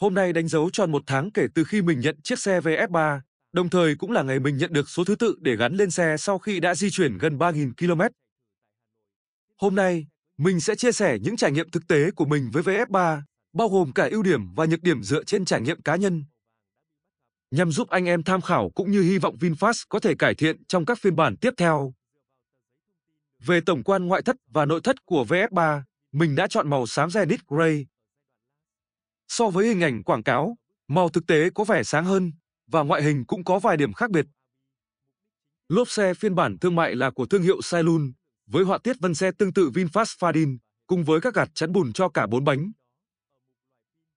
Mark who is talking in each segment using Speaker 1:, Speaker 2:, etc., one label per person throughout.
Speaker 1: Hôm nay đánh dấu tròn một tháng kể từ khi mình nhận chiếc xe VF3, đồng thời cũng là ngày mình nhận được số thứ tự để gắn lên xe sau khi đã di chuyển gần 3.000 km. Hôm nay, mình sẽ chia sẻ những trải nghiệm thực tế của mình với VF3, bao gồm cả ưu điểm và nhược điểm dựa trên trải nghiệm cá nhân. Nhằm giúp anh em tham khảo cũng như hy vọng VinFast có thể cải thiện trong các phiên bản tiếp theo. Về tổng quan ngoại thất và nội thất của VF3, mình đã chọn màu xám Zenith Grey, So với hình ảnh quảng cáo, màu thực tế có vẻ sáng hơn và ngoại hình cũng có vài điểm khác biệt. Lốp xe phiên bản thương mại là của thương hiệu Sailun, với họa tiết vân xe tương tự VinFast Fadin, cùng với các gạt chắn bùn cho cả bốn bánh.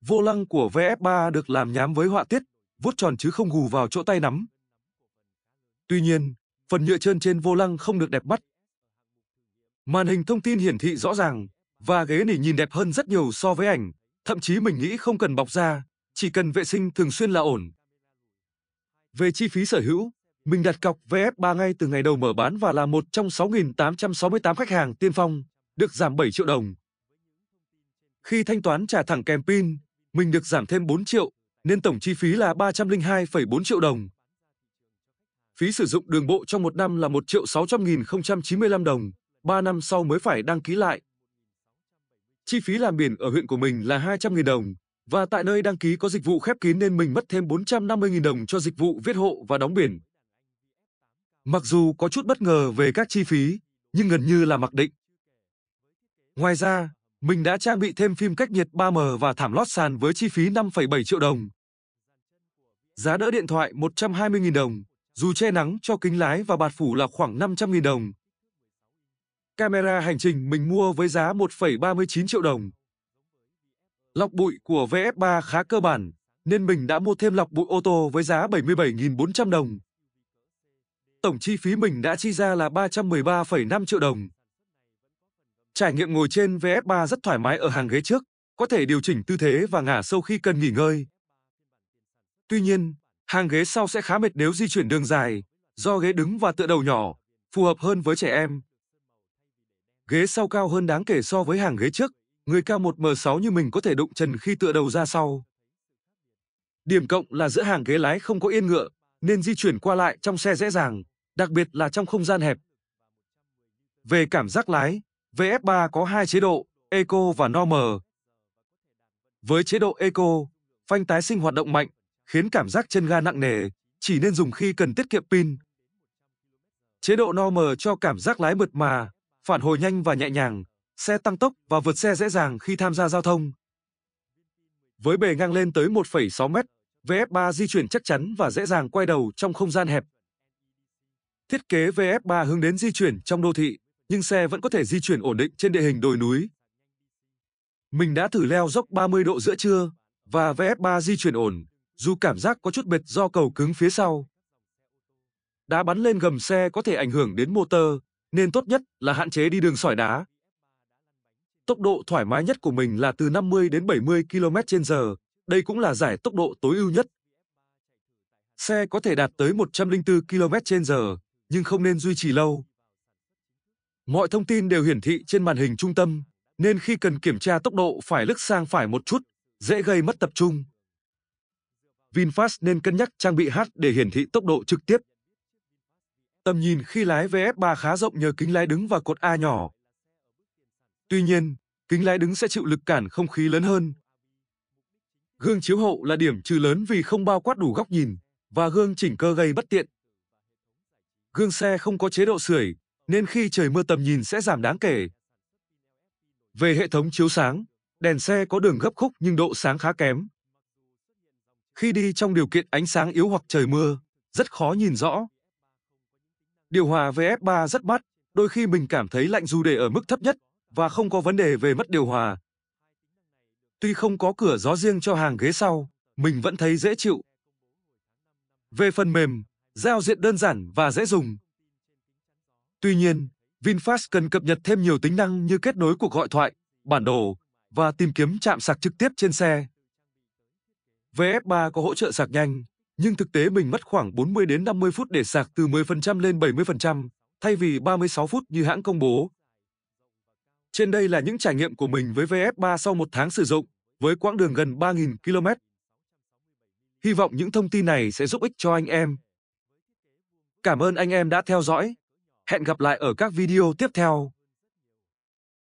Speaker 1: Vô lăng của VF3 được làm nhám với họa tiết, vuốt tròn chứ không gù vào chỗ tay nắm. Tuy nhiên, phần nhựa trơn trên vô lăng không được đẹp mắt. Màn hình thông tin hiển thị rõ ràng và ghế nỉ nhìn đẹp hơn rất nhiều so với ảnh Thậm chí mình nghĩ không cần bọc da, chỉ cần vệ sinh thường xuyên là ổn. Về chi phí sở hữu, mình đặt cọc VF3 ngay từ ngày đầu mở bán và là một trong 6.868 khách hàng tiên phong, được giảm 7 triệu đồng. Khi thanh toán trả thẳng kèm pin, mình được giảm thêm 4 triệu, nên tổng chi phí là 302,4 triệu đồng. Phí sử dụng đường bộ trong một năm là 1 triệu 600 nghìn 095 đồng, 3 năm sau mới phải đăng ký lại chi phí làm biển ở huyện của mình là 200.000 đồng và tại nơi đăng ký có dịch vụ khép kín nên mình mất thêm 450.000 đồng cho dịch vụ viết hộ và đóng biển. Mặc dù có chút bất ngờ về các chi phí, nhưng gần như là mặc định. Ngoài ra, mình đã trang bị thêm phim cách nhiệt 3M và thảm lót sàn với chi phí 5,7 triệu đồng. Giá đỡ điện thoại 120.000 đồng, dù che nắng cho kính lái và bạt phủ là khoảng 500.000 đồng, Camera hành trình mình mua với giá 1,39 triệu đồng. Lọc bụi của VF3 khá cơ bản, nên mình đã mua thêm lọc bụi ô tô với giá 77.400 đồng. Tổng chi phí mình đã chi ra là 313,5 triệu đồng. Trải nghiệm ngồi trên VF3 rất thoải mái ở hàng ghế trước, có thể điều chỉnh tư thế và ngả sâu khi cần nghỉ ngơi. Tuy nhiên, hàng ghế sau sẽ khá mệt nếu di chuyển đường dài, do ghế đứng và tựa đầu nhỏ, phù hợp hơn với trẻ em ghế sau cao hơn đáng kể so với hàng ghế trước, người cao 1m6 như mình có thể đụng trần khi tựa đầu ra sau. Điểm cộng là giữa hàng ghế lái không có yên ngựa, nên di chuyển qua lại trong xe dễ dàng, đặc biệt là trong không gian hẹp. Về cảm giác lái, VF3 có hai chế độ, Eco và Normal. Với chế độ Eco, phanh tái sinh hoạt động mạnh, khiến cảm giác chân ga nặng nề, chỉ nên dùng khi cần tiết kiệm pin. Chế độ Normal cho cảm giác lái mượt mà, phản hồi nhanh và nhẹ nhàng, xe tăng tốc và vượt xe dễ dàng khi tham gia giao thông. Với bề ngang lên tới 1,6 m, VF3 di chuyển chắc chắn và dễ dàng quay đầu trong không gian hẹp. Thiết kế VF3 hướng đến di chuyển trong đô thị, nhưng xe vẫn có thể di chuyển ổn định trên địa hình đồi núi. Mình đã thử leo dốc 30 độ giữa trưa và VF3 di chuyển ổn, dù cảm giác có chút mệt do cầu cứng phía sau. Đá bắn lên gầm xe có thể ảnh hưởng đến motor, nên tốt nhất là hạn chế đi đường sỏi đá. Tốc độ thoải mái nhất của mình là từ 50 đến 70 km/h, đây cũng là giải tốc độ tối ưu nhất. Xe có thể đạt tới 104 km/h, nhưng không nên duy trì lâu. Mọi thông tin đều hiển thị trên màn hình trung tâm, nên khi cần kiểm tra tốc độ phải lướt sang phải một chút, dễ gây mất tập trung. VinFast nên cân nhắc trang bị H để hiển thị tốc độ trực tiếp Tầm nhìn khi lái VF3 khá rộng nhờ kính lái đứng và cột A nhỏ. Tuy nhiên, kính lái đứng sẽ chịu lực cản không khí lớn hơn. Gương chiếu hậu là điểm trừ lớn vì không bao quát đủ góc nhìn và gương chỉnh cơ gây bất tiện. Gương xe không có chế độ sưởi nên khi trời mưa tầm nhìn sẽ giảm đáng kể. Về hệ thống chiếu sáng, đèn xe có đường gấp khúc nhưng độ sáng khá kém. Khi đi trong điều kiện ánh sáng yếu hoặc trời mưa, rất khó nhìn rõ. Điều hòa vf 3 rất mát, đôi khi mình cảm thấy lạnh dù để ở mức thấp nhất và không có vấn đề về mất điều hòa. Tuy không có cửa gió riêng cho hàng ghế sau, mình vẫn thấy dễ chịu. Về phần mềm, giao diện đơn giản và dễ dùng. Tuy nhiên, VinFast cần cập nhật thêm nhiều tính năng như kết nối cuộc gọi thoại, bản đồ và tìm kiếm chạm sạc trực tiếp trên xe. VF3 có hỗ trợ sạc nhanh, nhưng thực tế mình mất khoảng 40 đến 50 phút để sạc từ 10% lên 70%, thay vì 36 phút như hãng công bố. Trên đây là những trải nghiệm của mình với VF3 sau một tháng sử dụng, với quãng đường gần 3.000 km. Hy vọng những thông tin này sẽ giúp ích cho anh em. Cảm ơn anh em đã theo dõi. Hẹn gặp lại ở các video tiếp theo.